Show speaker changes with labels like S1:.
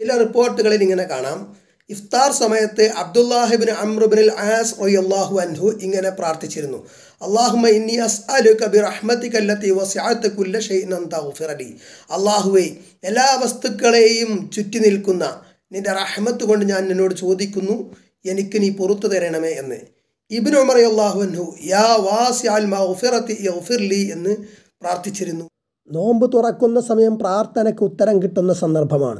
S1: ചില റിപ്പോർട്ടുകളിൽ ഇങ്ങനെ കാണാം ഇഫ്താർ സമയത്ത് അബ്ദുല്ലാഹിബിൻ അമ്രുബിൻ ആസ് ഒയ് അള്ളാഹു അൻഹു ഇങ്ങനെ പ്രാർത്ഥിച്ചിരുന്നു അള്ളാഹുമ ഇന്നി അലു കബിർ അഹമ്മദ് കല്ലത്തി വസ്യാത്ത് കുല്ല ഷെയ്നന്താഫിറലി അള്ളാഹുവേ എല്ലാ വസ്തുക്കളെയും ചുറ്റി നിൽക്കുന്ന നിന്റെ റഹ്മത്ത് കൊണ്ട് ഞാൻ നിന്നോട് ചോദിക്കുന്നു എനിക്ക് നീ പുറത്തു തരണമേ എന്ന് ഇബിൻ ഉമർ അള്ളാഹു അൻഹു യാ വാസ്യാൽ മൗഫിറത്തി യൗഫിർലി എന്ന് പ്രാർത്ഥിച്ചിരുന്നു നോമ്പ് തുറക്കുന്ന സമയം പ്രാർത്ഥനയ്ക്ക് ഉത്തരം കിട്ടുന്ന സന്ദർഭമാണ്